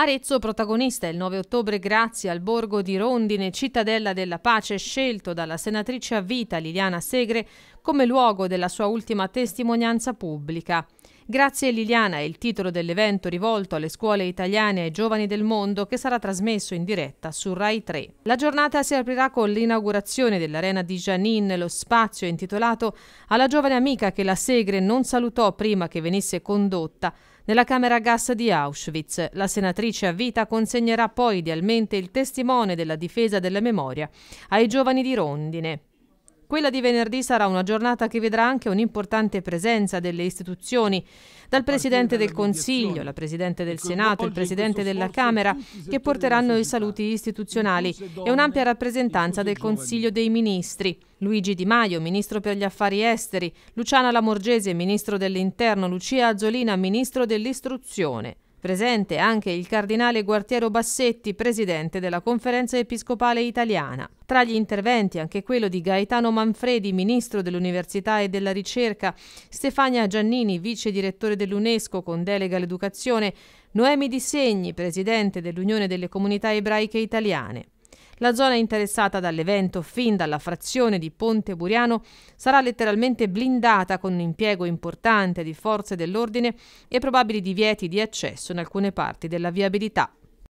Arezzo protagonista il 9 ottobre grazie al borgo di Rondine, cittadella della pace, scelto dalla senatrice a vita Liliana Segre come luogo della sua ultima testimonianza pubblica. Grazie Liliana è il titolo dell'evento rivolto alle scuole italiane e ai giovani del mondo che sarà trasmesso in diretta su Rai 3. La giornata si aprirà con l'inaugurazione dell'arena di Janine, lo spazio intitolato alla giovane amica che la Segre non salutò prima che venisse condotta nella camera a gas di Auschwitz. La senatrice a vita consegnerà poi idealmente il testimone della difesa della memoria ai giovani di Rondine. Quella di venerdì sarà una giornata che vedrà anche un'importante presenza delle istituzioni, dal Presidente del Consiglio, la Presidente del ecco, Senato, il Presidente della Camera, che porteranno i saluti istituzionali e un'ampia rappresentanza del Consiglio dei Ministri. Luigi Di Maio, Ministro per gli Affari Esteri, Luciana Lamorgese, Ministro dell'Interno, Lucia Azzolina, Ministro dell'Istruzione. Presente anche il cardinale Guartiero Bassetti, presidente della Conferenza Episcopale Italiana. Tra gli interventi anche quello di Gaetano Manfredi, ministro dell'Università e della Ricerca, Stefania Giannini, vice direttore dell'UNESCO con delega all'educazione, Noemi Di Segni, presidente dell'Unione delle Comunità Ebraiche Italiane. La zona interessata dall'evento fin dalla frazione di Ponte Buriano sarà letteralmente blindata con un impiego importante di forze dell'ordine e probabili divieti di accesso in alcune parti della viabilità.